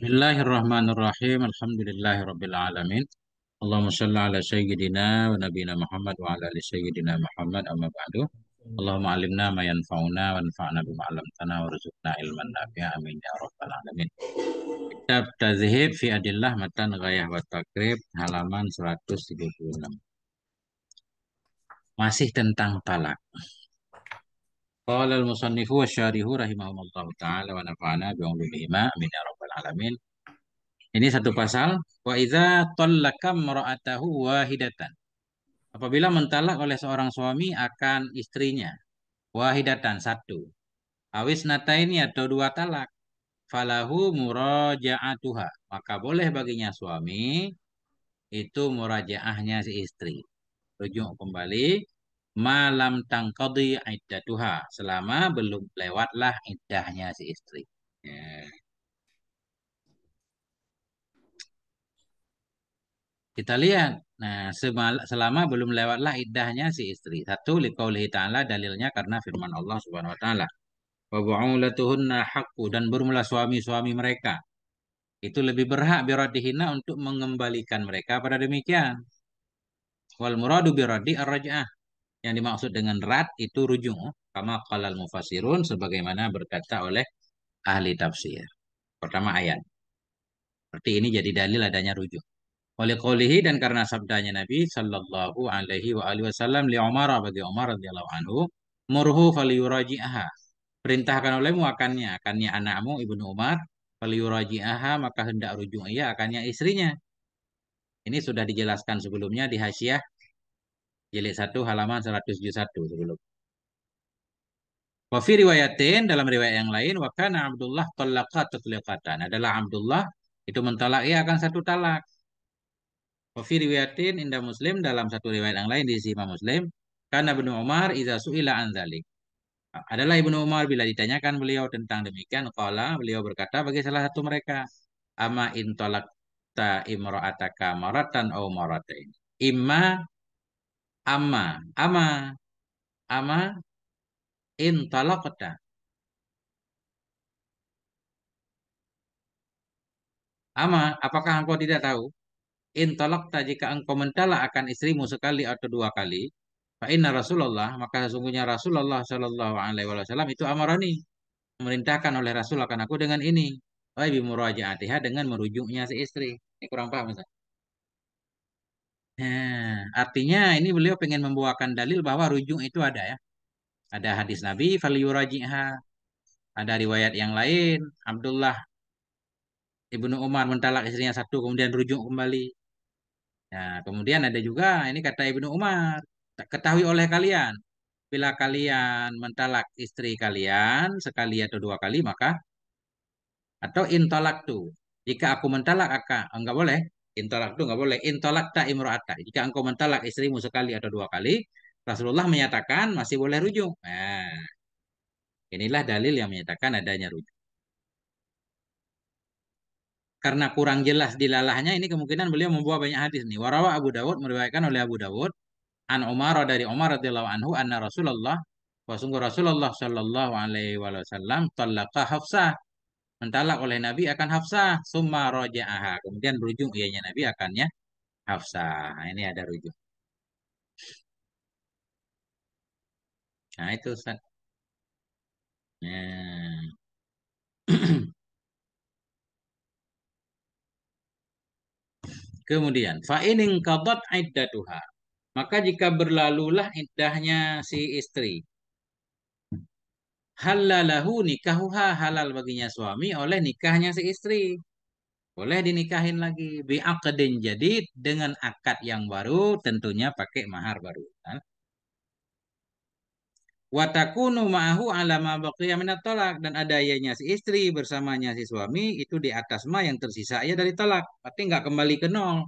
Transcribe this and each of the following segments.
Bismillahirrahmanirrahim. Alhamdulillahirrabbilalamin. Allahumma salli ala sayyidina wa nabina Muhammad wa ala ali sayyidina Muhammad amma ba'du. Allahumma alimna ma yanfa'una wa anfa'na bima 'allamtana warzuqna ilman nabiya amin ya rabbal alamin. Kitab Tazhib fi Adillah Matan Ghayah wa Takrib halaman 136. Masih tentang talak. Qala al-musannifu wa syarihu taala wa nafana bi amin ya rabbal alamin. Ini satu iya. pasal wa idza tallaka mar'atahu wahidatan. Apabila mentalak oleh seorang suami akan istrinya wahidatan satu. Awis nataini atau dua talak falahu murajaatuha. Maka boleh baginya suami itu murajaahnya si istri. Rujuk kembali malam tangkadi iddatuha selama belum lewatlah iddahnya si istri. Yeah. Kita lihat. Nah, selama belum lewatlah iddahnya si istri. Satu, liqaulihi ta'ala dalilnya karena firman Allah Subhanahu wa taala. Wa ba'ulatuhunna haqqu dan bermula suami-suami mereka. Itu lebih berhak biradihina untuk mengembalikan mereka pada demikian. Wal muradu biradi ar-raj'ah. Yang dimaksud dengan rad itu rujuk. Kama qala mufasirun sebagaimana berkata oleh ahli tafsir. Pertama ayat. Seperti ini jadi dalil adanya rujuk oleh qaulihi dan karena sabdanya Nabi sallallahu alaihi wa alihi wasallam li Umar bagi Umar radhiyallahu anhu murhu falyuraji'aha perintahkan olehmu akannya akannya anakmu Ibnu Umar falyuraji'aha maka hendak rujuk ia akannya istrinya ini sudah dijelaskan sebelumnya di hasiah jilid 1 halaman 171 sebelum Wafi riwayatin dalam riwayat yang lain wakana Abdullah talaqa tatliqatan adalah Abdullah itu mentalak ia akan satu talak Wafi riwayatin indah Muslim dalam satu riwayat yang lain di sisi Imam Muslim, karena Ibnu Umar iza su'ila an Adalah Ibnu Umar bila ditanyakan beliau tentang demikian Kala beliau berkata bagi salah satu mereka, ama intolakta imra'ataka maratan au maratain. Imma amma amma amma intolakta. Ama, apakah engkau tidak tahu? intalakta jika engkau mentala akan istrimu sekali atau dua kali, fa inna Rasulullah, maka sesungguhnya Rasulullah Shallallahu alaihi wasallam itu amarani, memerintahkan oleh Rasul akan aku dengan ini. Wa bi murajaatiha dengan merujuknya si istri. Ini kurang paham, Ustaz. Nah, artinya ini beliau pengen membawakan dalil bahwa rujuk itu ada ya. Ada hadis Nabi falyurajiha. Ada riwayat yang lain Abdullah Ibnu Umar mentalak istrinya satu kemudian rujuk kembali. Nah, kemudian ada juga ini kata Ibnu Umar, ketahui oleh kalian bila kalian mentalak istri kalian sekali atau dua kali maka atau intolak tuh jika aku mentalak aka, enggak boleh intolak tuh enggak boleh intolak tak imroata jika engkau mentalak istrimu sekali atau dua kali Rasulullah menyatakan masih boleh rujuk nah, inilah dalil yang menyatakan adanya rujuk karena kurang jelas dilalahnya ini kemungkinan beliau membawa banyak hadis nih. Warawa Abu Dawud meriwayatkan oleh Abu Dawud an Umar dari Umar radhiyallahu anhu anna Rasulullah wa sungguh Rasulullah shallallahu alaihi wasallam talaqa Hafsah mentalak oleh Nabi akan Hafsah summa raja'aha. kemudian berujung ianya Nabi akannya Hafsah nah, ini ada rujuk nah itu Ustaz nah. Kemudian fa'ining kabat iddatuha. Maka jika berlalulah iddahnya si istri. Halalahu nikahuha halal baginya suami oleh nikahnya si istri. Boleh dinikahin lagi bi'aqdin jadid dengan akad yang baru tentunya pakai mahar baru. Watakunu ma'ahu ala ma minat tolak. Dan ayahnya si istri bersamanya si suami itu di atas ma yang tersisa ya dari tolak. Berarti nggak kembali ke nol.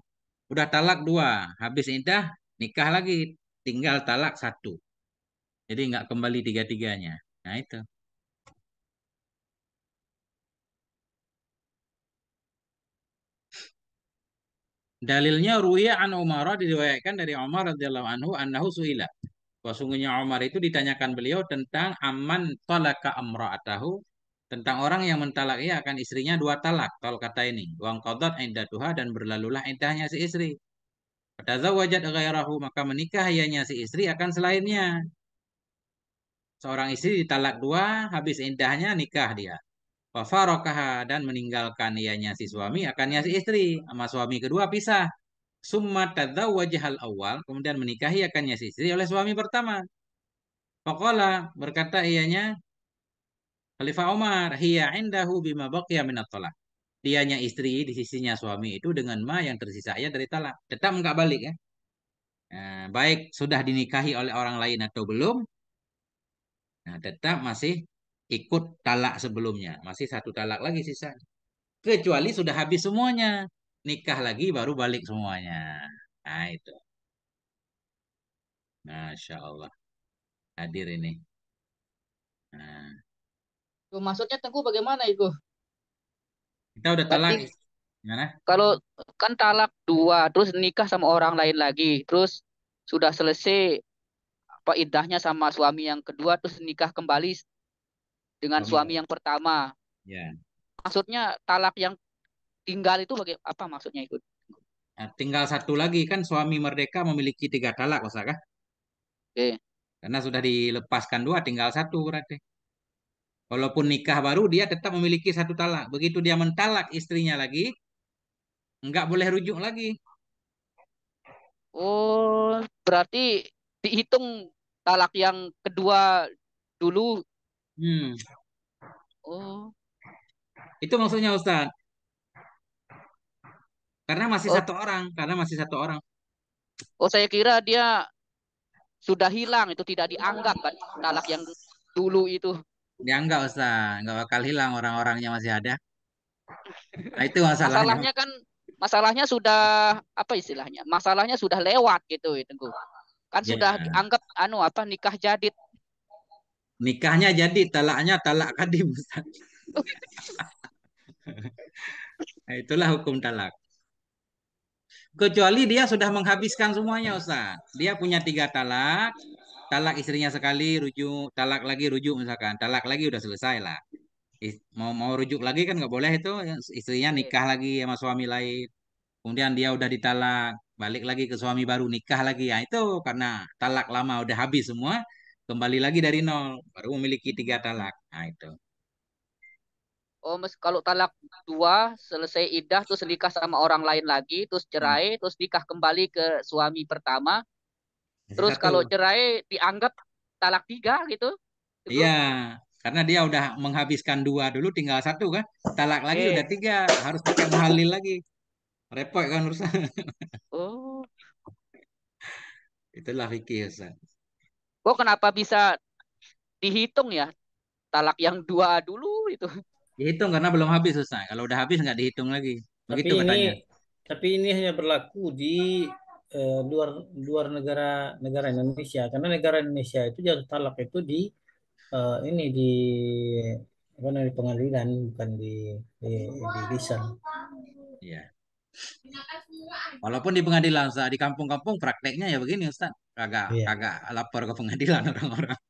Udah talak dua. Habis indah nikah lagi. Tinggal talak satu. Jadi nggak kembali tiga-tiganya. Nah itu. Dalilnya ruya an Umar diriwayatkan dari Umar radhiyallahu anhu annahu suila bahwa sungguhnya Umar itu ditanyakan beliau tentang aman talaka amra'atahu tentang orang yang mentalak ia akan istrinya dua talak kalau kata ini wang qadat duha dan berlalulah iddahnya si istri pada zawajat ghairahu maka menikah ianya si istri akan selainnya seorang istri ditalak dua habis iddahnya nikah dia wafarokaha dan meninggalkan ianya si suami akannya si istri sama suami kedua pisah summa tadzawwajahal awal, kemudian menikahi akannya si istri oleh suami pertama. Faqala berkata ianya Khalifah Umar, hiya indahu bima baqiya min talak. Dianya istri di sisinya suami itu dengan ma yang tersisa ya dari talak. Tetap enggak balik ya. Nah, baik sudah dinikahi oleh orang lain atau belum, nah tetap masih ikut talak sebelumnya, masih satu talak lagi sisa Kecuali sudah habis semuanya, nikah lagi baru balik semuanya. Nah itu. Masya Allah. Hadir ini. Nah. Tuh, maksudnya Tengku bagaimana itu? Kita udah talak. Gimana? Kalau kan talak dua, terus nikah sama orang lain lagi, terus sudah selesai apa idahnya sama suami yang kedua, terus nikah kembali dengan suami, suami ya. yang pertama. Ya. Maksudnya talak yang tinggal itu bagi apa maksudnya itu? Nah, tinggal satu lagi kan suami merdeka memiliki tiga talak, kah? Oke. Karena sudah dilepaskan dua, tinggal satu berarti. Walaupun nikah baru dia tetap memiliki satu talak. Begitu dia mentalak istrinya lagi, nggak boleh rujuk lagi. Oh, berarti dihitung talak yang kedua dulu. Hmm. Oh. Itu maksudnya Ustaz. Karena masih oh. satu orang, karena masih satu orang. Oh, saya kira dia sudah hilang itu tidak dianggap kan talak yang dulu itu. Dianggap usah, nggak bakal hilang orang-orangnya masih ada. Nah, itu masalahnya. Masalahnya kan masalahnya sudah apa istilahnya? Masalahnya sudah lewat gitu itu. Ya, kan yeah. sudah dianggap anu apa nikah jadi? Nikahnya jadi, talaknya talak kadim nah, itulah hukum talak kecuali dia sudah menghabiskan semuanya Ustaz. Dia punya tiga talak, talak istrinya sekali, rujuk, talak lagi rujuk misalkan, talak lagi udah selesai lah. Mau mau rujuk lagi kan nggak boleh itu istrinya nikah lagi sama suami lain. Kemudian dia udah ditalak, balik lagi ke suami baru nikah lagi ya itu karena talak lama udah habis semua kembali lagi dari nol baru memiliki tiga talak nah itu oh mes kalau talak dua selesai idah terus nikah sama orang lain lagi terus cerai hmm. terus nikah kembali ke suami pertama terus Satu. kalau cerai dianggap talak tiga gitu iya karena dia udah menghabiskan dua dulu tinggal satu kan talak lagi eh. udah tiga harus pakai muhalil lagi repot kan urusan oh itulah fikih Ustaz kok kenapa bisa dihitung ya talak yang dua dulu itu Dihitung karena belum habis Ustaz. Kalau udah habis nggak dihitung lagi. Begitu tapi katanya. Ini, tapi ini hanya berlaku di eh, luar luar negara negara Indonesia. Karena negara Indonesia itu jatuh talak itu di eh, ini di apa namanya pengadilan bukan di di, di lisan. Iya. Walaupun di pengadilan Ustaz, di kampung-kampung prakteknya ya begini Ustaz. Kagak iya. kagak lapor ke pengadilan orang-orang.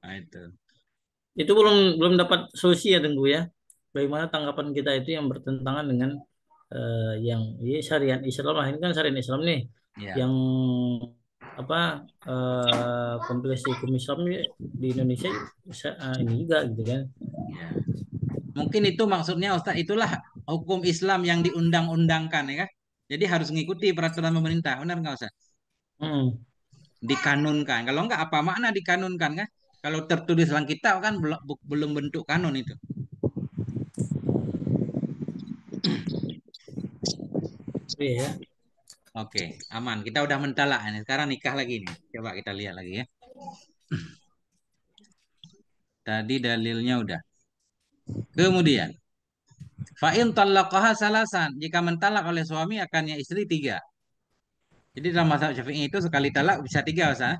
nah, itu itu belum belum dapat solusi ya tunggu ya. Bagaimana tanggapan kita itu yang bertentangan dengan uh, yang ya, syariat Islam lah ini kan syariat Islam nih yeah. yang apa uh, eh, kompleksi hukum Islam di Indonesia uh, ini juga gitu kan. Iya. Mungkin itu maksudnya Ustaz itulah hukum Islam yang diundang-undangkan ya kan? Jadi harus mengikuti peraturan pemerintah, benar nggak Ustaz? Hmm. Dikanunkan. Kalau nggak apa makna dikanunkan kan? Kalau tertulis dalam kitab kan belum bentuk kanon itu. Iya. Oke, aman. Kita udah mentala ini. Sekarang nikah lagi nih. Coba kita lihat lagi ya. Tadi dalilnya udah. Kemudian, fa'in talaqaha salasan. Jika mentalak oleh suami akannya istri tiga. Jadi dalam masa Syafi'i itu sekali talak bisa tiga, usah.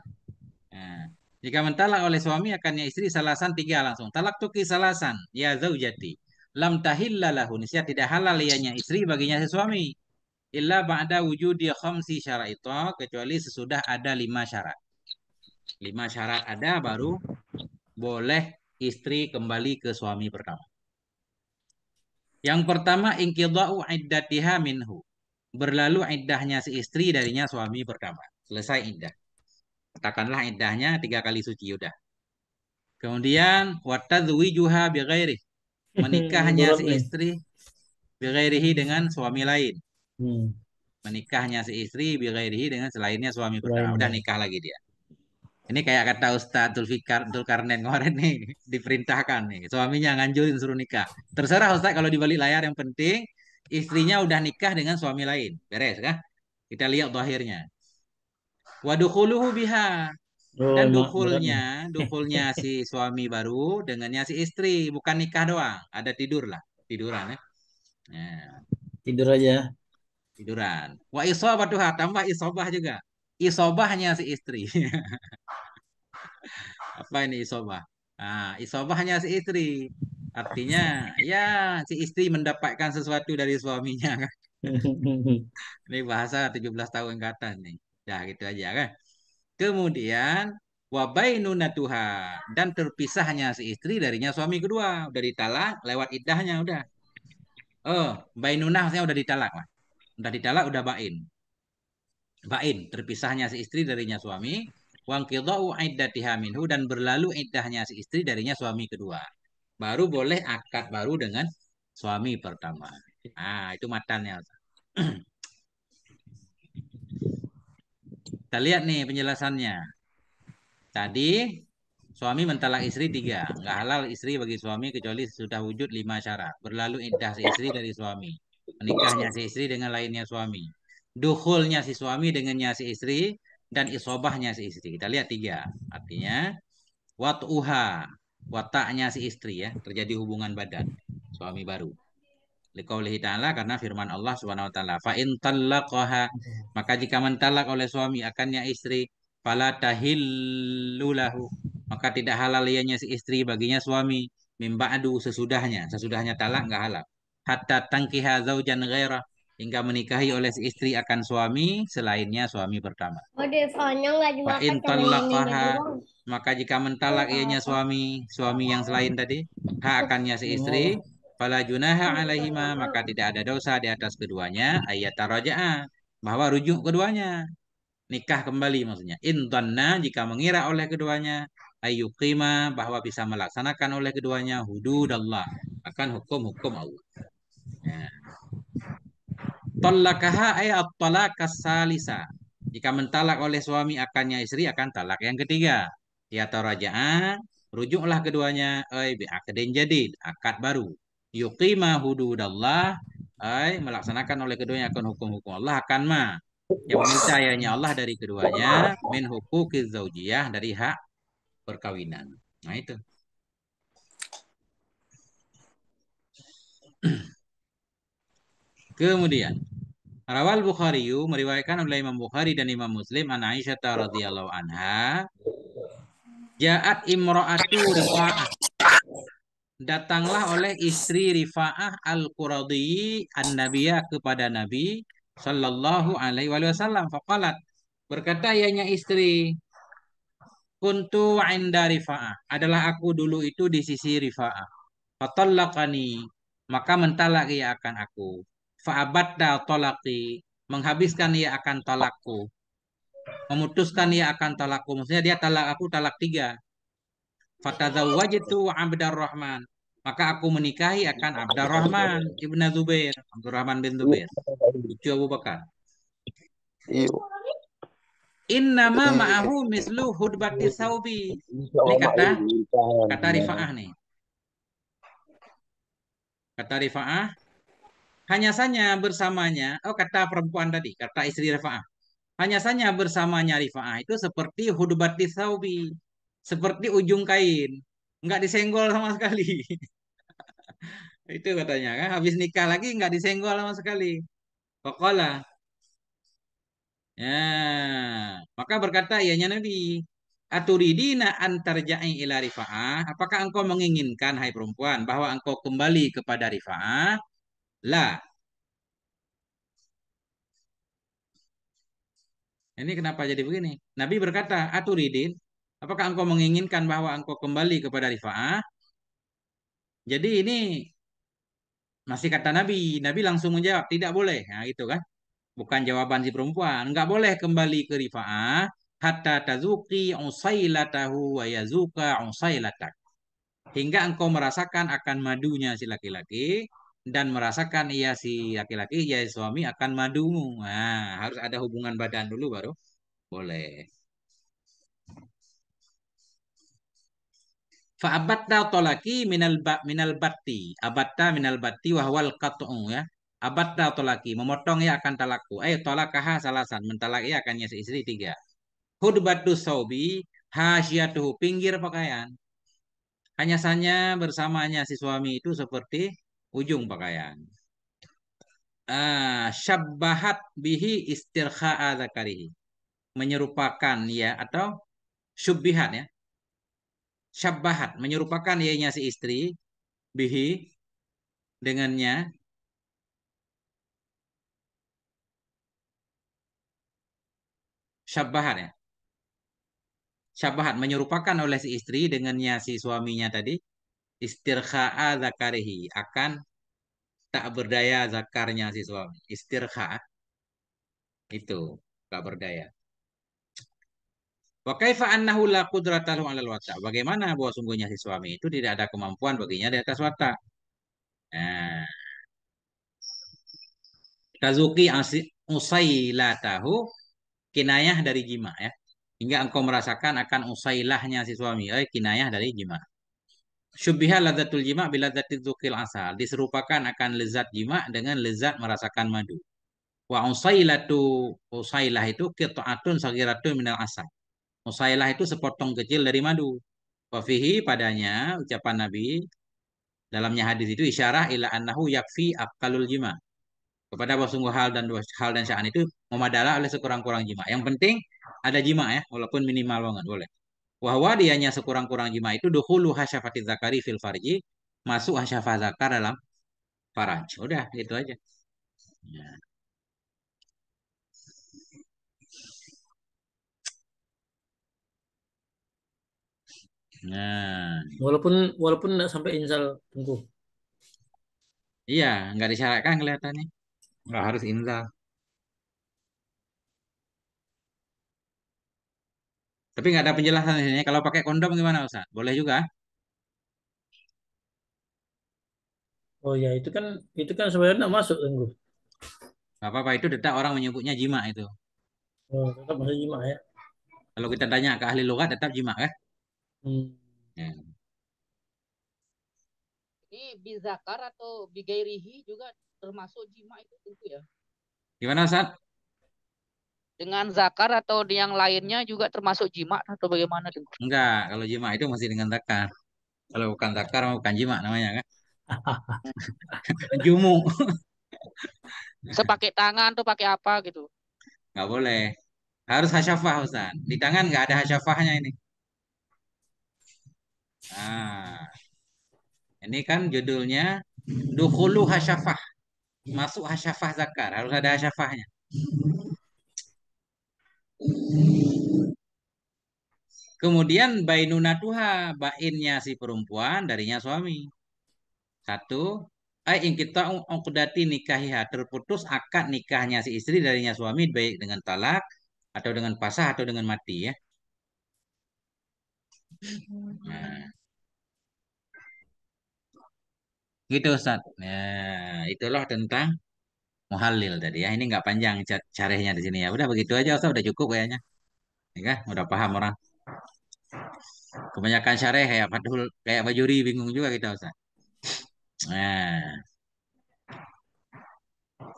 Jika mentalak oleh suami akannya istri salasan tiga langsung. Talak tuki salasan ya zaujati. Lam tahilla lahu nisya tidak halal ianya istri baginya si suami. Illa ba'da wujudi khamsi itu kecuali sesudah ada lima syarat. Lima syarat ada baru boleh istri kembali ke suami pertama. Yang pertama inkidau iddatiha minhu. Berlalu iddahnya si istri darinya suami pertama. Selesai iddah. Katakanlah iddahnya tiga kali suci udah. Kemudian juha bighairi. Hmm, Menikahnya si istri bighairihi dengan suami lain. Hmm. Menikahnya si istri bighairihi dengan selainnya suami pertama. Udah nikah lagi dia. Ini kayak kata Ustaz Dulfikar Dulkarnain kemarin nih diperintahkan nih suaminya nganjurin suruh nikah. Terserah Ustaz kalau di balik layar yang penting istrinya udah nikah dengan suami lain. Beres kah? Kita lihat akhirnya. Wadukhuluhu biha. Oh, Dan dukulnya, dukulnya si suami baru dengannya si istri, bukan nikah doang. Ada tidur lah, tiduran ya. ya. Tidur aja. Tiduran. Wa hatam tambah isobah juga. Isobahnya si istri. Apa ini isobah? ah isobahnya si istri. Artinya ya si istri mendapatkan sesuatu dari suaminya. Ini bahasa 17 tahun ke atas nih. Nah, gitu aja ya kan. Kemudian wabainuna tuha dan terpisahnya si istri darinya suami kedua udah ditalak lewat idahnya udah. Oh, bainuna maksudnya udah ditalak, lah. Udah ditalak udah bain. Bain terpisahnya si istri darinya suami wangqidau iddatiha minhu dan berlalu iddahnya si istri darinya suami kedua. Baru boleh akad baru dengan suami pertama. Ah, itu matanya. Kita lihat nih penjelasannya. Tadi suami mentalak istri tiga. Nggak halal istri bagi suami kecuali sudah wujud lima syarat. Berlalu iddah si istri dari suami. Menikahnya si istri dengan lainnya suami. Duhulnya si suami dengannya si istri. Dan isobahnya si istri. Kita lihat tiga. Artinya watuha. Wataknya si istri ya. Terjadi hubungan badan. Suami baru liqaulihi ta'ala karena firman Allah Subhanahu wa taala fa in talaqaha maka jika mentalak oleh suami akannya istri fala tahillulahu maka tidak halal ianya si istri baginya suami mimba'du sesudahnya sesudahnya talak enggak halal hatta tangkiha zaujan ghairah hingga menikahi oleh si istri akan suami selainnya suami pertama. Oh, fa in maka jika mentalak ianya suami suami yang selain tadi hak akannya si istri Fala junaha iya. alaihima maka tidak ada dosa di atas keduanya ayat tarajaa bahwa rujuk keduanya nikah kembali maksudnya intanna jika mengira oleh keduanya ayyukima bahwa bisa melaksanakan oleh keduanya hududallah akan hukum-hukum Allah. Ya. Tolakaha ayat tolak salisa. Jika mentalak oleh suami akannya istri akan talak yang ketiga. Ya taraja'a rujuklah keduanya ay bi akadin jadid, akad baru yuqima hududallah ay melaksanakan oleh keduanya akan hukum-hukum Allah akan ma yang mencayanya Allah dari keduanya min hukukiz zaujiyah dari hak perkawinan. Nah itu. Kemudian Rawal Bukhari meriwayatkan oleh Imam Bukhari dan Imam Muslim an Aisyah radhiyallahu anha Ja'at imra'atu datanglah oleh istri Rifa'ah al-Quradi an-Nabiyah kepada Nabi sallallahu alaihi wasallam faqalat berkata ianya istri kuntu inda Rifa'ah adalah aku dulu itu di sisi Rifa'ah Fatallakani maka mentalak ia akan aku Fa'abadda tolaki menghabiskan ia akan talakku memutuskan ia akan talakku maksudnya dia talak aku talak tiga wajitu Abdarrahman. Maka aku menikahi akan Abdurrahman Ibn Zubair. Abdurrahman bin Zubair. Itu Abu Bakar. Iya. Innama ma'ahu mislu hudbati saubi. Ini kata kata Rifa'ah nih. Kata Rifa'ah. Hanya saja bersamanya. Oh kata perempuan tadi. Kata istri Rifa'ah. Hanya saja bersamanya Rifa'ah itu seperti hudbati saubi seperti ujung kain, nggak disenggol sama sekali. itu katanya kan habis nikah lagi nggak disenggol sama sekali. Pakola. Ya, maka berkata ianya Nabi, Aturidina antarja'i ila rifa'ah. Apakah engkau menginginkan, hai perempuan, bahwa engkau kembali kepada rifa'ah? La. Ini kenapa jadi begini? Nabi berkata, Aturidin, Apakah engkau menginginkan bahwa engkau kembali kepada rifaah? Jadi ini masih kata Nabi. Nabi langsung menjawab, tidak boleh. Nah, gitu kan. Bukan jawaban si perempuan. Enggak boleh kembali ke rifaah. Hatta tazuki usailatahu wa yazuka usailatak. Hingga engkau merasakan akan madunya si laki-laki dan merasakan ia si laki-laki, ia suami akan madumu. Nah, harus ada hubungan badan dulu baru boleh. Fa abatta talaki minal ba, minal batti. Abatta minal batti wahwal qat'u ya. Abatta memotong ya akan talaku. Ayo talakaha salasan mentalaki ya akannya istri tiga. Hudbatu saubi hasyatuhu pinggir pakaian. Hanya saja bersamanya si suami itu seperti ujung pakaian. ah syabbahat bihi istirkha'a zakarihi menyerupakan ya atau syubbihat ya syabbahat menyerupakan ianya si istri bihi dengannya syabbahat ya syabbahat menyerupakan oleh si istri dengannya si suaminya tadi istirkha'a zakarihi akan tak berdaya zakarnya si suami istirkha itu tak berdaya Wa kaifa annahu la qudratahu 'alal wata. Bagaimana bahwa sungguhnya si suami itu tidak ada kemampuan baginya di atas wata. Nah. Kazuki usailatahu kinayah dari jima ya. Hingga engkau merasakan akan usailahnya si suami. Eh, kinayah dari jima. Syubbiha ladzatul jima bila dzati dzukil asal. Diserupakan akan lezat jima dengan lezat merasakan madu. Wa usailatu usailah itu qita'atun sagiratun minal asal Musailah itu sepotong kecil dari madu. Wafihi padanya ucapan Nabi dalamnya hadis itu isyarah ila annahu yakfi akalul jima. Kepada bahwa sungguh hal dan hal dan sya'an itu memadala oleh sekurang-kurang jima. Yang penting ada jima ya, walaupun minimal banget boleh. Wahwa dianya sekurang-kurang jima itu dukhulu hasyafati zakari fil farji, masuk hasyafah zakar dalam faraj. Udah itu aja. Ya. Nah. walaupun walaupun nggak sampai insal tunggu. Iya, nggak disyaratkan kelihatannya. Nggak harus insal. Tapi nggak ada penjelasan sini. Kalau pakai kondom gimana, Ustaz? Boleh juga? Oh ya, itu kan itu kan sebenarnya nggak masuk tunggu. Gak apa-apa itu tetap orang menyebutnya jima itu. Oh, tetap masuk jima ya. Kalau kita tanya ke ahli logat tetap jima kan? Hmm. Ya. Ini bizakar atau bigairihi juga termasuk jima itu tentu ya. Gimana Ustaz? Dengan zakar atau yang lainnya juga termasuk jima atau bagaimana? Enggak, kalau jima itu masih dengan zakar. Kalau bukan zakar bukan jima namanya kan. Jumu. Sepakai tangan tuh pakai apa gitu? Enggak boleh. Harus hasyafah Ustaz. Di tangan enggak ada hasyafahnya ini. Nah, ini kan judulnya Dukhulu hasyafah. Masuk hasyafah zakar. Harus ada hasyafahnya. Kemudian bainunatuha. Bainnya si perempuan, darinya suami. Satu. in kita ungkudati nikahiha. Terputus akad nikahnya si istri darinya suami. Baik dengan talak. Atau dengan pasah atau dengan mati ya. Mm-hmm. Nah. Gitu Ustaz. Nah, itulah tentang muhalil tadi ya. Ini nggak panjang caranya di sini ya. Udah begitu aja Ustaz, udah cukup kayaknya. Ya, udah paham orang. Kebanyakan syarah kayak Fadhul, kayak Bajuri bingung juga kita Ustaz. Nah.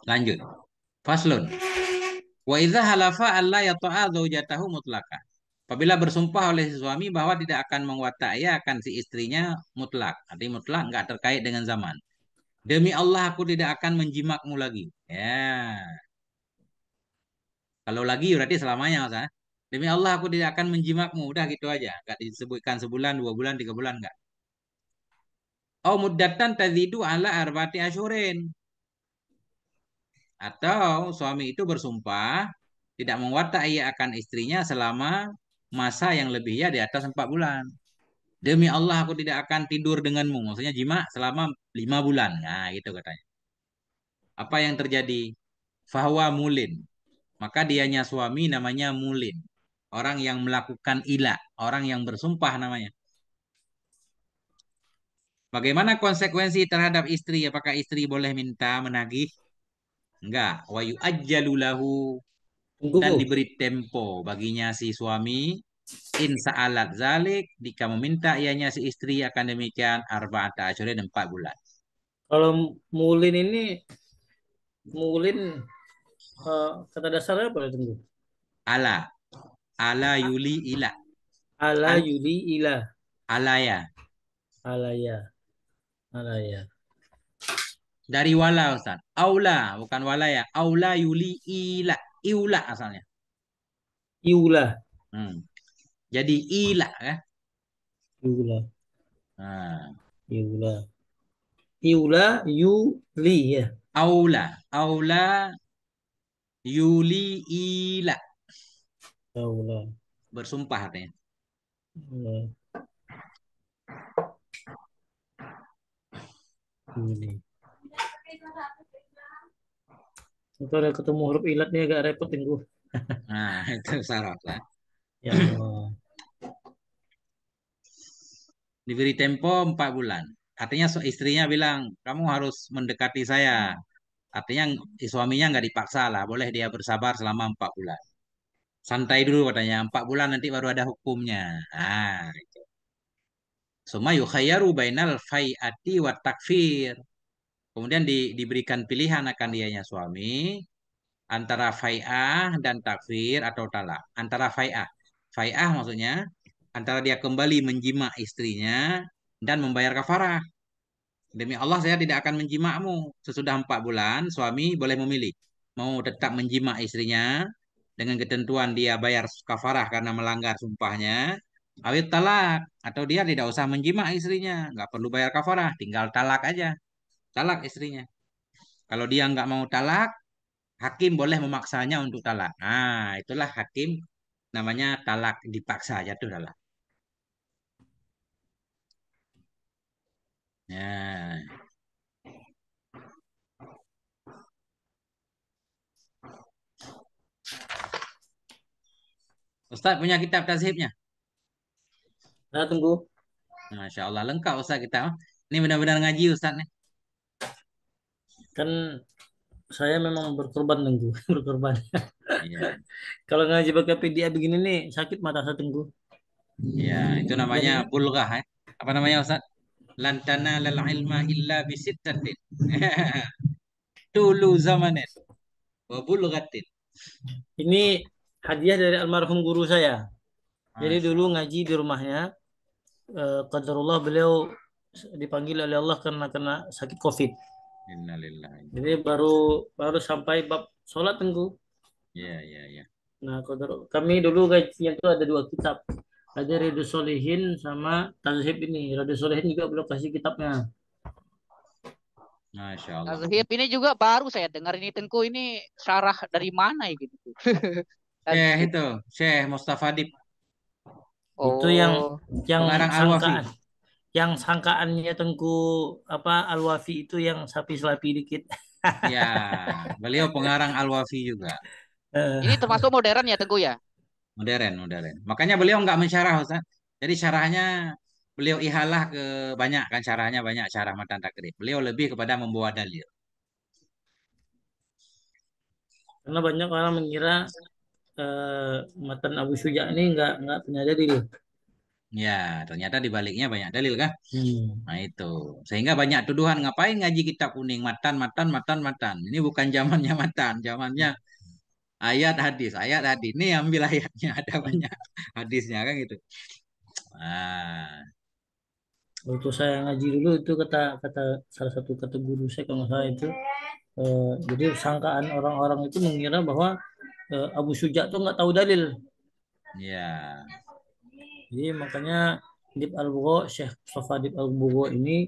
Lanjut. Faslun. Wa idza halafa alla yata'a zaujatahu mutlaqan. Apabila bersumpah oleh suami bahwa tidak akan akan si istrinya mutlak. Artinya mutlak nggak terkait dengan zaman. Demi Allah aku tidak akan menjimakmu lagi. Ya. Kalau lagi berarti selamanya Masa. Ah. Demi Allah aku tidak akan menjimakmu. Udah gitu aja. Nggak disebutkan sebulan, dua bulan, tiga bulan nggak. oh muddatan tazidu ala arbati ashurin. Atau suami itu bersumpah tidak mengwatai akan istrinya selama masa yang lebih ya di atas empat bulan. Demi Allah aku tidak akan tidur denganmu. Maksudnya jima selama lima bulan. Nah gitu katanya. Apa yang terjadi? Fahwa mulin. Maka dianya suami namanya mulin. Orang yang melakukan ila. Orang yang bersumpah namanya. Bagaimana konsekuensi terhadap istri? Apakah istri boleh minta menagih? Enggak. Wa yu'ajjalu lahu dan diberi tempo baginya si suami insa alat zalik jika meminta ianya si istri akan demikian arba'ata dan empat bulan kalau mulin ini mulin uh, eh, kata dasarnya apa ya, tunggu ala ala yuli ila ala yuli ila ya alaya ya dari wala Ustaz aula bukan wala ya aula yuli ila Iula asalnya. Iula. Hmm. Jadi ila ya. Iula. Nah. Iula. Iula yuli ya. Aula. Aula yuli ila. Aula. Bersumpah artinya. Aula. Kalau ketemu huruf ilat nih agak repot tunggu. nah, itu saraf lah. Ya Diberi tempo empat bulan. Artinya istrinya bilang, kamu harus mendekati saya. Artinya suaminya nggak dipaksa lah, boleh dia bersabar selama empat bulan. Santai dulu katanya, empat bulan nanti baru ada hukumnya. Ah, itu. Suma yukhayaru bainal fai'ati wa takfir. Kemudian di, diberikan pilihan akan dianya suami antara fai'ah dan takfir atau talak. Antara fai'ah. Fai'ah maksudnya antara dia kembali menjima istrinya dan membayar kafarah. Demi Allah saya tidak akan menjimakmu. Sesudah empat bulan suami boleh memilih. Mau tetap menjima istrinya dengan ketentuan dia bayar kafarah karena melanggar sumpahnya. Awit talak. Atau dia tidak usah menjima istrinya. Nggak perlu bayar kafarah. Tinggal talak aja talak istrinya. Kalau dia nggak mau talak, hakim boleh memaksanya untuk talak. Nah, itulah hakim namanya talak dipaksa jatuh talak. Ya. Ustaz punya kitab tazhibnya? Nah, tunggu. Masya Allah lengkap Ustaz kita. Ini benar-benar ngaji Ustaz nih kan saya memang berkorban tunggu berkorban iya. kalau ngaji pakai PDA begini nih sakit mata saya tunggu ya itu namanya bulgah eh? apa namanya Ustaz lantana lal ilma illa bisittatin tulu zamanin wa bulgatin ini hadiah dari almarhum guru saya jadi dulu ngaji di rumahnya eh, qadarullah beliau dipanggil oleh Allah karena kena sakit covid Innalillahi. Jadi baru baru sampai bab sholat tenggu. Iya, iya, iya. Nah, kodar, kami dulu guys yang itu ada dua kitab. Ada Radu Solihin sama Tazhib ini. Radu Solihin juga belum kasih kitabnya. Masya Allah. Tazhib ini juga baru saya dengar ini Tengku ini syarah dari mana ya gitu. Syekh itu, Syekh Mustafa Dib. Oh. Itu yang yang pengarang al yang sangkaannya Tengku apa Alwafi itu yang sapi-sapi dikit. ya, beliau pengarang Alwafi juga. Eh. Ini termasuk modern ya Tengku ya? Modern, modern. Makanya beliau nggak mensyarah Ustaz. Jadi syarahnya beliau ihalah ke banyak kan syarahnya banyak syarah matan takdir. Beliau lebih kepada membawa dalil. Karena banyak orang mengira eh, matan Abu Suja ini nggak nggak punya dalil. Ya, ternyata dibaliknya banyak dalil kan? Hmm. Nah itu, sehingga banyak tuduhan ngapain ngaji kitab kuning matan matan matan matan. Ini bukan zamannya matan, zamannya ayat hadis, ayat hadis. Ini ambil ayatnya ada banyak hadisnya kan gitu. Ah. Waktu saya ngaji dulu itu kata kata salah satu kata guru saya kalau nggak salah itu, eh, jadi sangkaan orang-orang itu mengira bahwa eh, Abu Suja tuh nggak tahu dalil. Ya. Jadi makanya Dib Al-Bugho, Syekh Sofa Dib Al-Bugho ini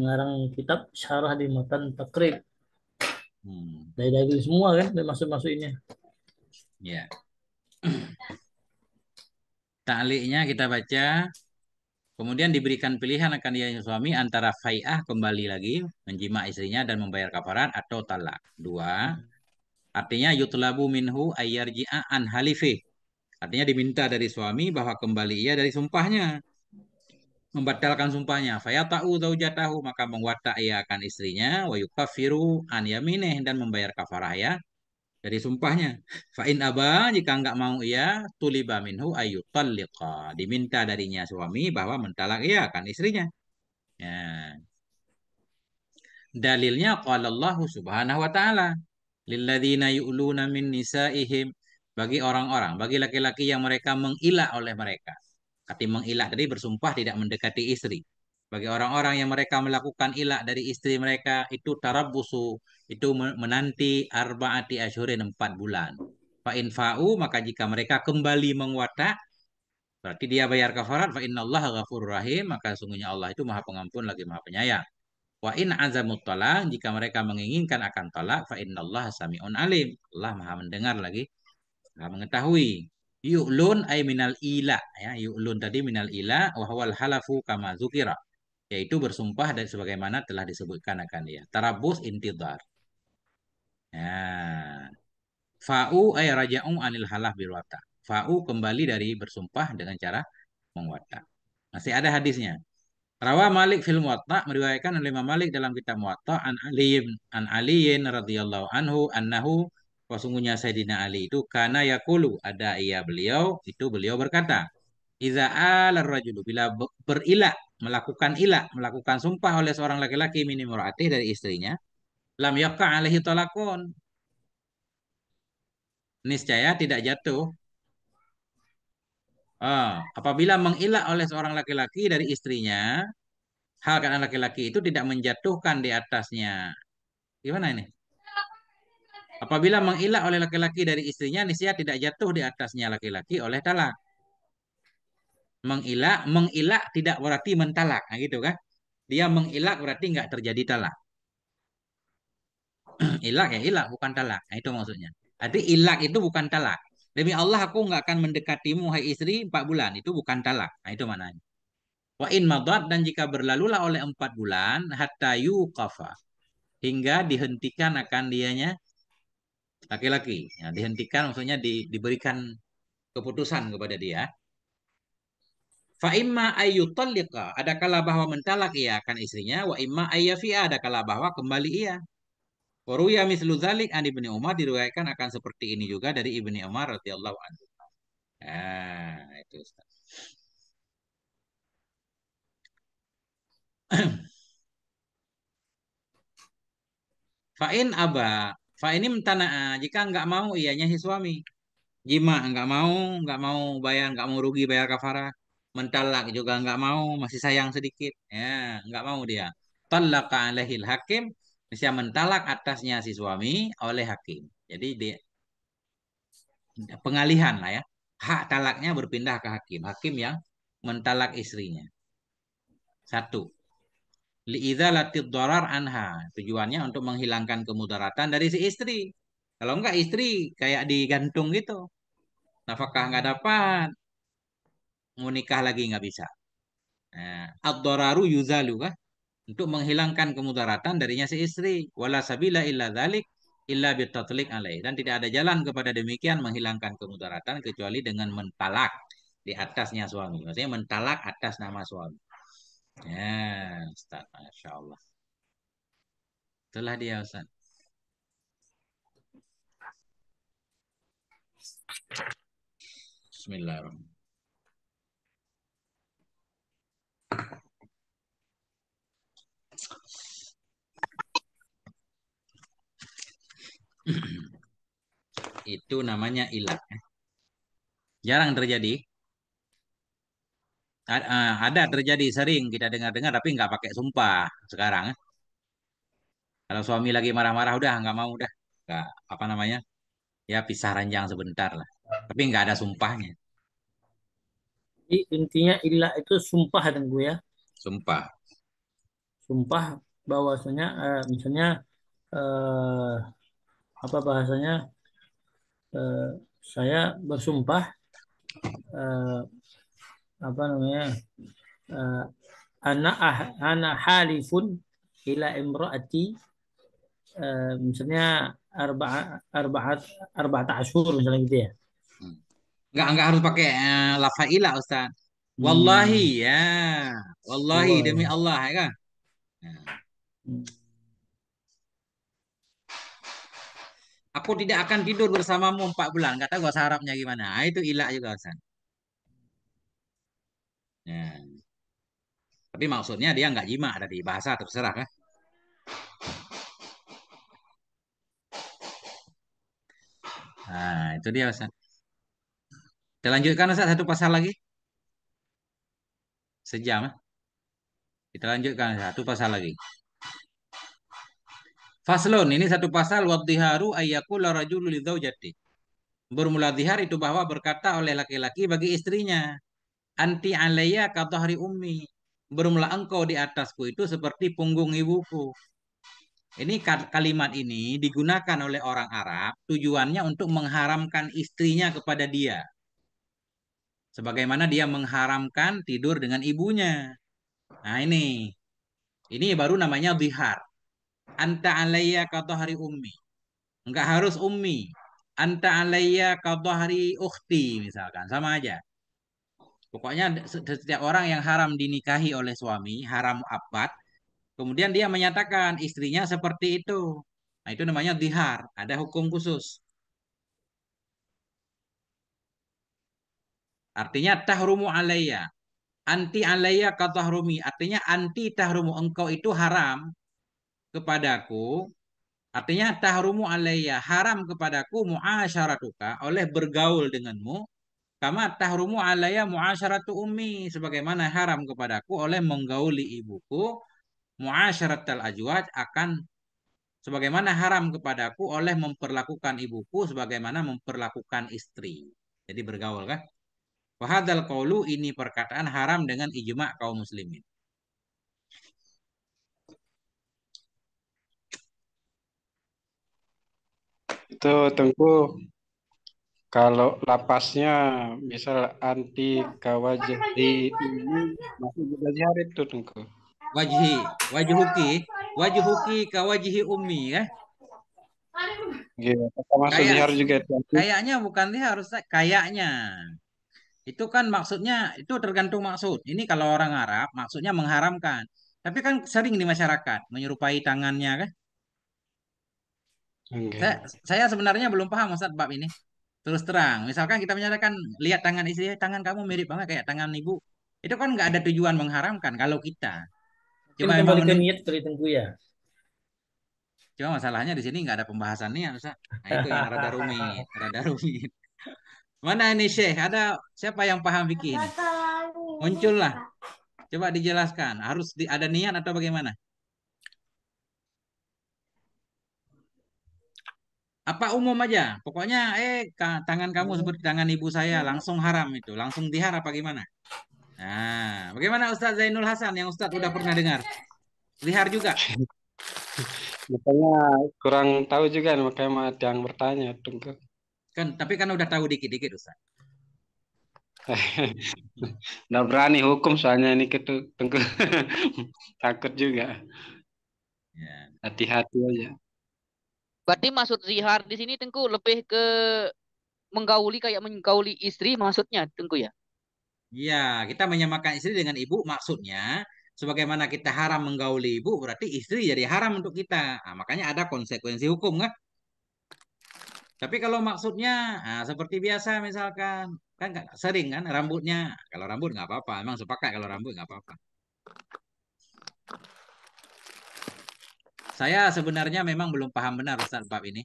mengarang kitab Syarah di Matan Takrib. Hmm. Dari dari semua kan, masuk masuk ini. Ya. Ta'liknya kita baca. Kemudian diberikan pilihan akan dia suami antara fai'ah kembali lagi, menjima istrinya dan membayar kafarat atau talak. Dua. Artinya yutlabu minhu ayyarji'a an halifih Artinya diminta dari suami bahwa kembali ia dari sumpahnya. Membatalkan sumpahnya. Fa'ya ta'u zaujatahu. Maka menguatak ia akan istrinya. Wa yukafiru an yamineh. Dan membayar kafarah ya dari sumpahnya. Fa'in aba jika enggak mau ia tuliba minhu ayu taliqa. Diminta darinya suami bahwa mentalak ia akan istrinya. Ya. Dalilnya qala Allah Subhanahu wa taala lilladzina yu'luna min nisaihim bagi orang-orang, bagi laki-laki yang mereka mengilah oleh mereka. Arti mengilah tadi bersumpah tidak mendekati istri. Bagi orang-orang yang mereka melakukan ilah dari istri mereka itu tarabusu, itu menanti arbaati asyurin empat bulan. Fa'in fa'u maka jika mereka kembali menguatak berarti dia bayar kafarat fa'in Allah ghafur rahim maka sungguhnya Allah itu Maha Pengampun lagi Maha Penyayang. Wa in azamut talak jika mereka menginginkan akan tolak, fa'in Allah samiun alim. Allah Maha mendengar lagi nah, mengetahui yu'lun ay minal ila ya yu'lun tadi minal ila wa halafu kama zukira yaitu bersumpah dan sebagaimana telah disebutkan akan dia tarabus intidar ya fa'u ay raja'u anil halaf bil wata fa'u kembali dari bersumpah dengan cara mengwata masih ada hadisnya Rawa Malik fil Muwatta meriwayatkan oleh Imam Malik dalam kitab Muwatta an Ali an Ali radhiyallahu anhu annahu Sesungguhnya Sayyidina Ali itu karena yakulu ada ia beliau itu beliau berkata Iza alar rajulu bila berilak melakukan ilak melakukan sumpah oleh seorang laki-laki minimurati dari istrinya lam yaqa alaihi talakun niscaya tidak jatuh ah, apabila mengilak oleh seorang laki-laki dari istrinya hal karena laki-laki itu tidak menjatuhkan di atasnya gimana ini Apabila mengilak oleh laki-laki dari istrinya, niscaya tidak jatuh di atasnya laki-laki oleh talak. Mengilak, mengilak tidak berarti mentalak, nah, gitu kan? Dia mengilak berarti nggak terjadi talak. ilak ya ilak, bukan talak. Nah, itu maksudnya. Arti ilak itu bukan talak. Demi Allah aku nggak akan mendekatimu hai istri empat bulan. Itu bukan talak. Nah, itu maknanya. Wa in madad dan jika berlalulah oleh empat bulan hatta yuqafa hingga dihentikan akan dianya laki-laki ya, dihentikan maksudnya di, diberikan keputusan kepada dia fa imma ayyutalliqa adakala bahwa mentalak ia akan istrinya wa imma ayyafi'a adakala bahwa kembali ia Ruya mislu zalik an Ibni Umar diriwayatkan akan seperti ini juga dari Ibni Umar radhiyallahu anhu. Ah, itu Ustaz. Fa'in aba Fa ini mentana ah, jika enggak mau ianya si suami. Jima enggak mau, nggak mau bayar, nggak mau rugi bayar kafara Mentalak juga enggak mau, masih sayang sedikit. Ya, nggak mau dia. Talaka alaihil hakim bisa mentalak atasnya si suami oleh hakim. Jadi dia pengalihan lah ya. Hak talaknya berpindah ke hakim. Hakim yang mentalak istrinya. Satu liidzalatid dharar anha. Tujuannya untuk menghilangkan kemudaratan dari si istri. Kalau enggak istri kayak digantung gitu. Nafkah enggak dapat. Mau nikah lagi enggak bisa. Nah, ad-dhararu yuzalu kah? Untuk menghilangkan kemudaratan darinya si istri. Wala sabila illa dzalik illa bitatlik alaih. Dan tidak ada jalan kepada demikian menghilangkan kemudaratan kecuali dengan mentalak di atasnya suami. Maksudnya mentalak atas nama suami. Ya, Ustaz. Masya Allah. Itulah dia, Ustaz. Bismillahirrahmanirrahim. Itu namanya ilat. Ya. Jarang terjadi. Eh, ada iya. terjadi sering kita dengar-dengar tapi nggak pakai sumpah sekarang. Eh. Kalau suami lagi marah-marah udah nggak mau udah nggak apa namanya ya pisah ranjang sebentar lah. Tapi nggak ada sumpahnya. Jadi intinya ilah itu sumpah dan gue ya. Sumpah. Sumpah bahwasanya eh, misalnya eh, apa bahasanya eh, saya bersumpah eh, apa namanya uh, ana ah, ana halifun ila imraati uh, eh, misalnya arba arbaat arbaat ashur misalnya gitu ya hmm. nggak nggak harus pakai uh, eh, lafa ila ustaz hmm. wallahi hmm. ya wallahi oh. demi Allah ya kan ya. Hmm. aku tidak akan tidur bersamamu empat bulan kata gua sarapnya gimana nah, itu ilah juga ustaz Ya. Tapi maksudnya dia nggak jima ada di bahasa terserah kan? Nah, itu dia Ustaz. Kita lanjutkan Ustaz satu pasal lagi. Sejam. Eh. Kita lanjutkan satu pasal lagi. Faslun ini satu pasal Waktu wadhiharu la rajulu li Bermula dihar itu bahwa berkata oleh laki-laki bagi istrinya anti kata hari ummi bermula engkau di atasku itu seperti punggung ibuku ini kalimat ini digunakan oleh orang Arab tujuannya untuk mengharamkan istrinya kepada dia sebagaimana dia mengharamkan tidur dengan ibunya nah ini ini baru namanya bihar anta kata hari ummi enggak harus ummi anta kata hari ukhti misalkan sama aja Pokoknya setiap orang yang haram dinikahi oleh suami, haram abad, kemudian dia menyatakan istrinya seperti itu. Nah, itu namanya dihar, ada hukum khusus. Artinya tahrumu alaya Anti alaya katahrumi, artinya anti tahrumu engkau itu haram kepadaku. Artinya tahrumu alaya haram kepadaku muasyaratuka oleh bergaul denganmu Kama tahrumu alaya mu'asyaratu ummi. Sebagaimana haram kepadaku oleh menggauli ibuku. al ajwaj akan sebagaimana haram kepadaku oleh memperlakukan ibuku sebagaimana memperlakukan istri. Jadi bergaul kan? Wahadal kaulu ini perkataan haram dengan ijma kaum muslimin. Itu tengku kalau lapasnya misal anti ya. kawajdi ini ya. masih juga nyari itu tunggu. Wajhi, wajhuki, wajhuki kawajihi ummi ya. Iya, Kayak, juga. Kayaknya bukan dia harus kayaknya. Itu kan maksudnya itu tergantung maksud. Ini kalau orang Arab maksudnya mengharamkan. Tapi kan sering di masyarakat menyerupai tangannya kan. Okay. Saya, saya sebenarnya belum paham Ustaz bab ini terus terang. Misalkan kita menyatakan lihat tangan istri, tangan kamu mirip banget kayak tangan ibu. Itu kan nggak ada tujuan mengharamkan kalau kita. Kan Cuma kembali ke niat tertentu ya. Cuma masalahnya di sini nggak ada pembahasannya nih, Nah, itu yang rada rumit, rada rumit. Mana ini Syekh? Ada siapa yang paham bikin? Muncullah. Coba dijelaskan. Harus di, ada niat atau bagaimana? apa umum aja pokoknya eh tangan kamu seperti tangan ibu saya langsung haram itu langsung dihar apa gimana nah bagaimana Ustadz Zainul Hasan yang Ustadz udah pernah dengar dihar juga makanya kurang tahu juga makanya ada yang bertanya tunggu kan tapi kan udah tahu dikit-dikit Ustadz nggak berani hukum soalnya ini gitu tunggu takut juga ya. hati-hati aja Berarti maksud zihar di sini Tengku lebih ke menggauli kayak menggauli istri maksudnya Tengku ya? Iya, kita menyamakan istri dengan ibu maksudnya sebagaimana kita haram menggauli ibu berarti istri jadi haram untuk kita. Nah, makanya ada konsekuensi hukum kan? Tapi kalau maksudnya nah, seperti biasa misalkan kan sering kan rambutnya kalau rambut nggak apa-apa emang sepakat kalau rambut nggak apa-apa Saya sebenarnya memang belum paham benar Ustaz bab ini.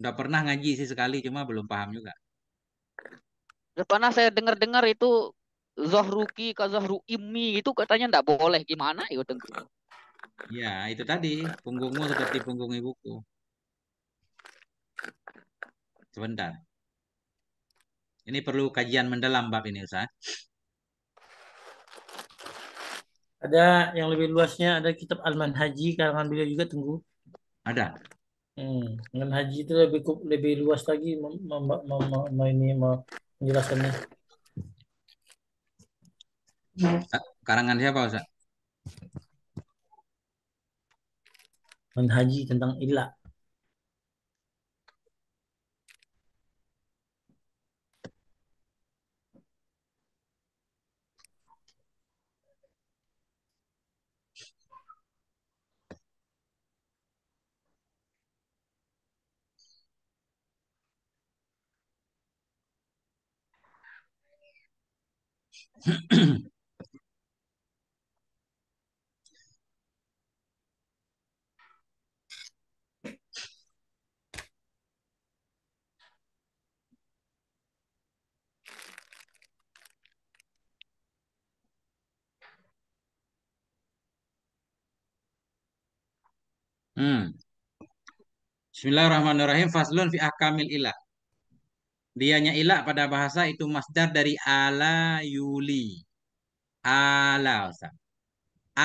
Udah pernah ngaji sih sekali cuma belum paham juga. Udah pernah saya dengar-dengar itu Zohruki ke Zohru Imi itu katanya ndak boleh. Gimana ya Ya, itu tadi punggungmu seperti punggung ibuku. Sebentar. Ini perlu kajian mendalam bab ini Ustaz. Ada yang lebih luasnya ada kitab Al-Manhaji karangan beliau juga tunggu Ada. Hmm, haji itu lebih lebih luas lagi mem, mem, mem, ini menjelaskannya. Karangan siapa Ustaz? Manhaji tentang ilah. Hmm. Bismillahirrahmanirrahim. Faslun fi akamil ilah. Dianya ilah pada bahasa itu masdar dari ala yuli. Ala Ustaz.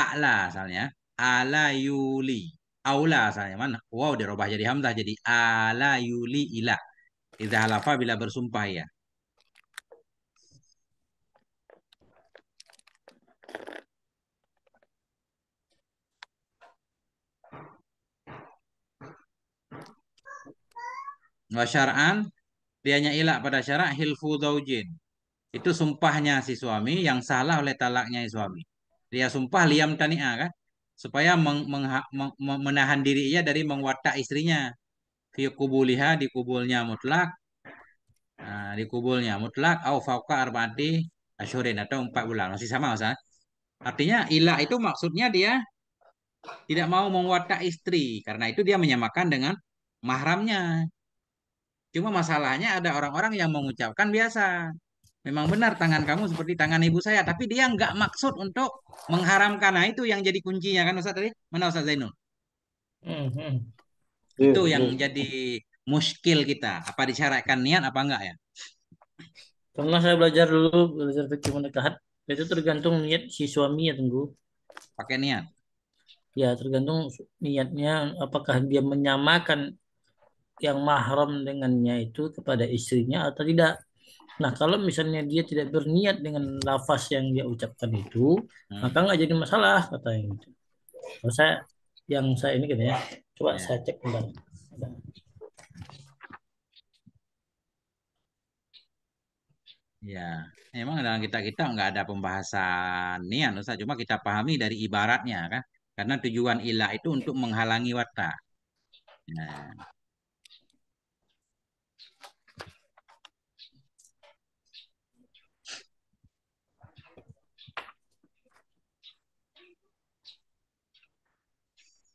A'la asalnya. Ala yuli. Aula asalnya mana? Wow dirubah jadi hamzah jadi ala yuli ilah. Izzah halafa bila bersumpah ya. Wa syar'an dianya ilak pada syarat hilfu zaujin. Itu sumpahnya si suami yang salah oleh talaknya si suami. Dia sumpah liam tania kan supaya meng, meng, meng, menahan diri ia dari mengwatak istrinya fi kubuliha di kubulnya mutlak nah, di kubulnya mutlak au fauqa arbaati asyurin atau empat bulan masih sama Ustaz. Artinya ilah itu maksudnya dia tidak mau mengwatak istri karena itu dia menyamakan dengan mahramnya Cuma masalahnya ada orang-orang yang mengucapkan biasa. Memang benar tangan kamu seperti tangan ibu saya, tapi dia nggak maksud untuk mengharamkan. Nah itu yang jadi kuncinya kan Ustaz tadi? Mana Ustaz Zainul? Mm -hmm. Itu yeah, yang yeah. jadi muskil kita. Apa disyaratkan niat apa enggak ya? Pernah saya belajar dulu belajar fikih mendekat. Itu tergantung niat si suami ya tunggu. Pakai niat. Ya tergantung niatnya apakah dia menyamakan yang mahram dengannya itu kepada istrinya atau tidak. Nah, kalau misalnya dia tidak berniat dengan lafaz yang dia ucapkan itu, hmm. maka nggak jadi masalah kata yang itu. Kalau saya yang saya ini gitu ya, coba ya. saya cek kembali. Ya, emang dalam kita kita nggak ada pembahasan nian, Ustaz. Cuma kita pahami dari ibaratnya kan, karena tujuan ilah itu untuk menghalangi watak. Nah.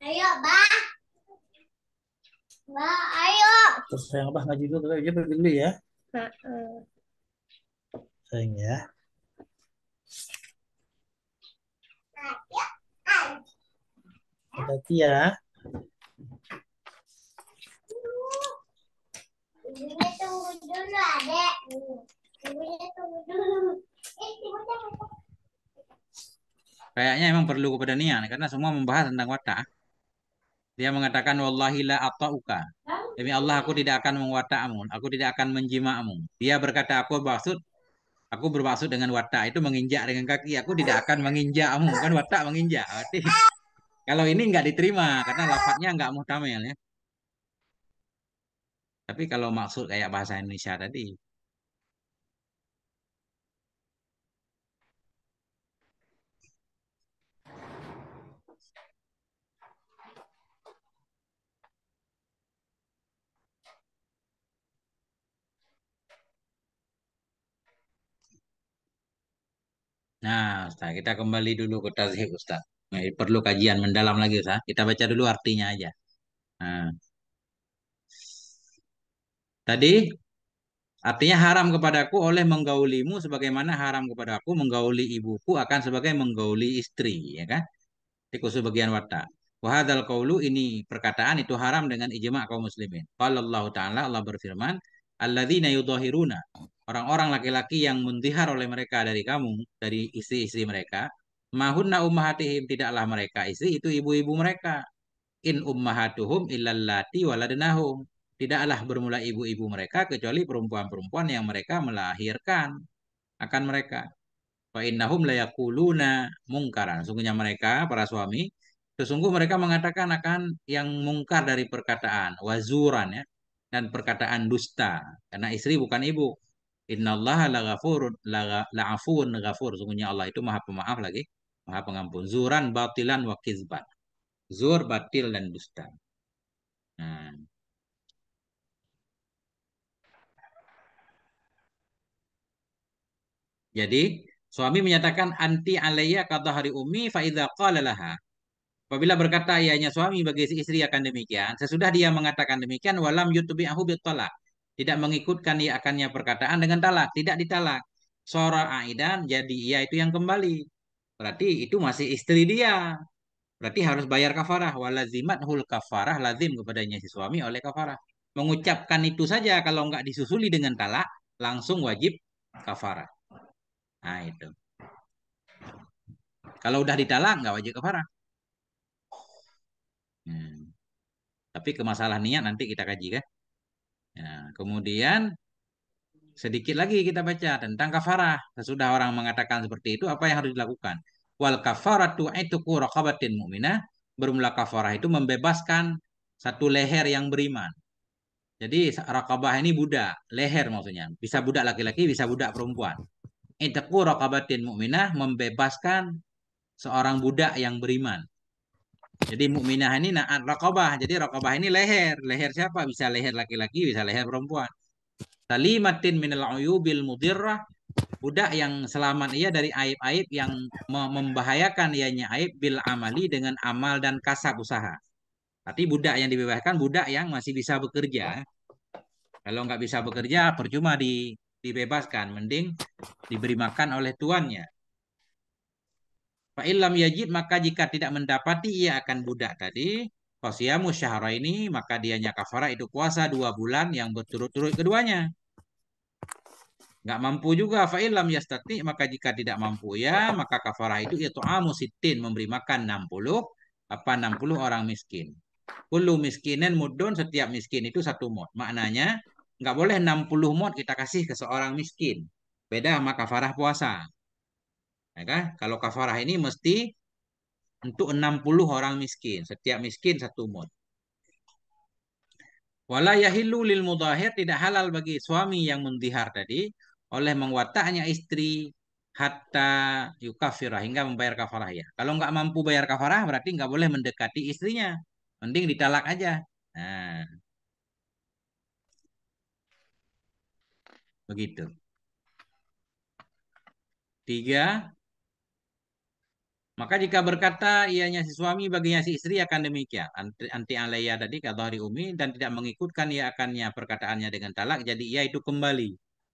Ayo, Bah. Bah, ayo. Terus sayang Bah ngaji dulu, kita pergi dulu ya. Heeh. Sayang ya. Hati-hati ya. Ibunya tunggu dulu, adek. Ibunya tunggu dulu. Eh, ibunya Kayaknya emang perlu kepada keberanian karena semua membahas tentang watak. Dia mengatakan wallahi la ata'uka. Demi Allah aku tidak akan amun, aku tidak akan menjima amun. Dia berkata aku maksud aku bermaksud dengan wata itu menginjak dengan kaki, aku tidak akan menginjak amun, kan wata menginjak. Berarti kalau ini enggak diterima karena lafadznya nggak muhtamil ya. Tapi kalau maksud kayak bahasa Indonesia tadi, Nah, Ustaz, kita kembali dulu ke tazhib, Ustaz. Nah, perlu kajian mendalam lagi, Ustaz. Kita baca dulu artinya aja. Nah. Tadi artinya haram kepadaku oleh menggaulimu sebagaimana haram kepadaku menggauli ibuku akan sebagai menggauli istri, ya kan? Di khusus bagian wata. Wahadal kaulu ini perkataan itu haram dengan ijma kaum muslimin. Kalau Allah Ta'ala Allah berfirman, Alladzina yudahiruna orang-orang laki-laki yang muntihar oleh mereka dari kamu, dari istri-istri mereka, mahunna ummahatihim tidaklah mereka istri itu ibu-ibu mereka. In ummahatuhum illallati waladnahum. Tidaklah bermula ibu-ibu mereka kecuali perempuan-perempuan yang mereka melahirkan akan mereka. Fa innahum layakuluna mungkaran. Sungguhnya mereka para suami sesungguh mereka mengatakan akan yang mungkar dari perkataan wazuran ya dan perkataan dusta karena istri bukan ibu Innallaha laghafurun la'afun ghafur. Sungguhnya Allah itu Maha Pemaaf lagi, Maha Pengampun. Zuran batilan wa kizban. Zur batil dan dusta. Nah. Jadi suami menyatakan anti alayya kata hari umi faida qalalaha. Apabila berkata ayahnya suami bagi si istri akan demikian, sesudah dia mengatakan demikian walam yutubi ahu talak. Tidak mengikutkan ia akannya perkataan dengan talak. Tidak ditalak. Sora aidan jadi ia itu yang kembali. Berarti itu masih istri dia. Berarti harus bayar kafarah. Walazimat hul kafarah lazim kepadanya si suami oleh kafarah. Mengucapkan itu saja kalau nggak disusuli dengan talak, langsung wajib kafarah. Nah itu. Kalau udah ditalak nggak wajib kafarah. Hmm. Tapi kemasalah niat nanti kita kaji kan. Nah, kemudian sedikit lagi kita baca tentang kafarah. Sesudah orang mengatakan seperti itu, apa yang harus dilakukan? Wal kafaratu aituku raqabatin mu'minah. Bermula kafarah itu membebaskan satu leher yang beriman. Jadi rakabah ini budak, leher maksudnya. Bisa budak laki-laki, bisa budak perempuan. Itu rakabatin mu'minah membebaskan seorang budak yang beriman. Jadi mukminah ini naat rokobah. Jadi rokobah ini leher. Leher siapa? Bisa leher laki-laki, bisa leher perempuan. Salimatin minal uyubil mudirrah. Budak yang selamat ia dari aib-aib yang membahayakan ianya aib bil amali dengan amal dan kasab usaha. Tapi budak yang dibebaskan budak yang masih bisa bekerja. Kalau nggak bisa bekerja, percuma di, dibebaskan. Mending diberi makan oleh tuannya. Fa'ilam yajid maka jika tidak mendapati ia akan budak tadi. Fasiyamu syahra ini maka dianya kafara itu puasa dua bulan yang berturut-turut keduanya. Gak mampu juga fa'ilam yastati maka jika tidak mampu ya maka kafara itu yaitu amusitin memberi makan 60 apa 60 orang miskin. Kullu miskinen mudun setiap miskin itu satu mod. Maknanya nggak boleh 60 mod kita kasih ke seorang miskin. Beda sama kafarah puasa. Maka ya Kalau kafarah ini mesti untuk 60 orang miskin. Setiap miskin satu mud. Wala yahillu lil mudahir tidak halal bagi suami yang mendihar tadi oleh mengwataknya istri hatta yukafirah hingga membayar kafarah ya. Kalau nggak mampu bayar kafarah berarti nggak boleh mendekati istrinya. Mending ditalak aja. Nah. Begitu. Tiga, maka jika berkata ianya si suami baginya si istri akan demikian. Anti, anti alaya tadi kata hari umi dan tidak mengikutkan ia akannya perkataannya dengan talak. Jadi ia itu kembali.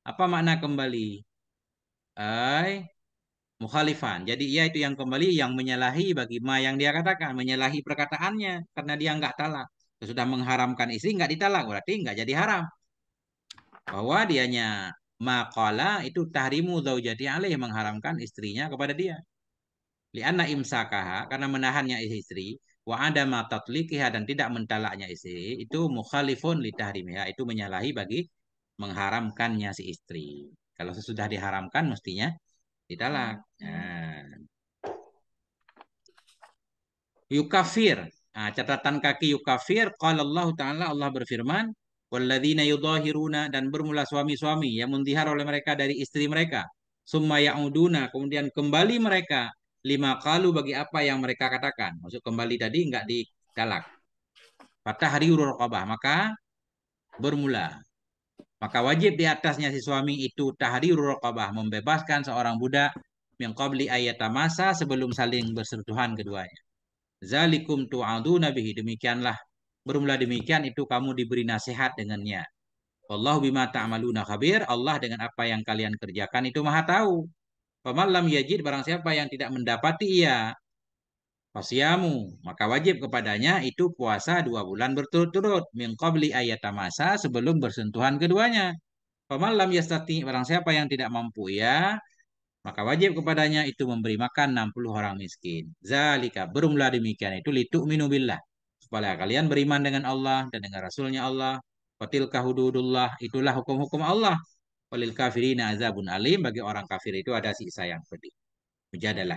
Apa makna kembali? Ay, mukhalifan. Jadi ia itu yang kembali yang menyalahi bagi ma yang dia katakan. Menyalahi perkataannya karena dia nggak talak. Sudah mengharamkan istri nggak ditalak. Berarti nggak jadi haram. Bahwa dianya maqala itu tahrimu zaujati alaih mengharamkan istrinya kepada dia. Lianna imsakaha karena menahannya istri wa adama tatliqiha dan tidak mentalaknya istri itu mukhalifun li itu menyalahi bagi mengharamkannya si istri. Kalau sesudah diharamkan mestinya ditalak. Hmm. Nah. Yukafir. Nah, catatan kaki yukafir qala Allah taala Allah berfirman walladzina yudahiruna dan bermula suami-suami yang mendihar oleh mereka dari istri mereka summa ya'uduna kemudian kembali mereka lima kalu bagi apa yang mereka katakan. Masuk kembali tadi nggak ditalak. pada hari rokobah. Maka bermula. Maka wajib di atasnya si suami itu urur rokobah. Membebaskan seorang budak yang beli ayat masa sebelum saling bersentuhan keduanya. Zalikum tu'adu bihi. Demikianlah. Bermula demikian itu kamu diberi nasihat dengannya. Allah bima ta'amaluna khabir. Allah dengan apa yang kalian kerjakan itu maha tahu. Pemalam yajid barang siapa yang tidak mendapati ia. fasiyamu Maka wajib kepadanya itu puasa dua bulan berturut-turut. Mingkobli masa sebelum bersentuhan keduanya. Pemalam yastati barang siapa yang tidak mampu ia. Maka wajib kepadanya itu memberi makan 60 orang miskin. Zalika berumlah demikian itu lituk minubillah. Supaya kalian beriman dengan Allah dan dengan Rasulnya Allah. Fatilka hududullah itulah hukum-hukum Allah Walil kafirina azabun alim bagi orang kafir itu ada siksa yang pedih. Mujadalah.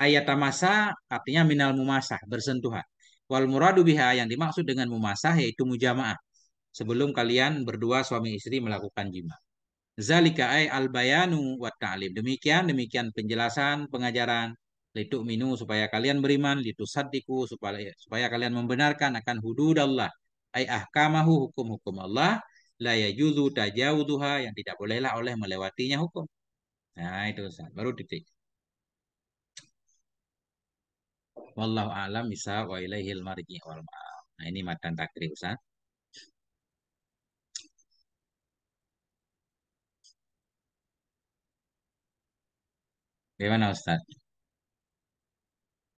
Ayat tamasa artinya minal mumasah, bersentuhan. Wal muradu biha yang dimaksud dengan mumasah yaitu mujamaah. Sebelum kalian berdua suami istri melakukan jima. Zalika ay al bayanu wa ta'lim. Demikian demikian penjelasan pengajaran lituk minu supaya kalian beriman, litu sadiku supaya supaya kalian membenarkan akan hudud Allah. Ay ahkamahu hukum-hukum Allah la yajuzu tajawuduha yang tidak bolehlah oleh melewatinya hukum. Nah, itu Ustaz. Baru titik. Wallahu alam isa wa ilaihil marji wal ma'am. Nah, ini matan takrir Ustaz. bagaimana Ustaz?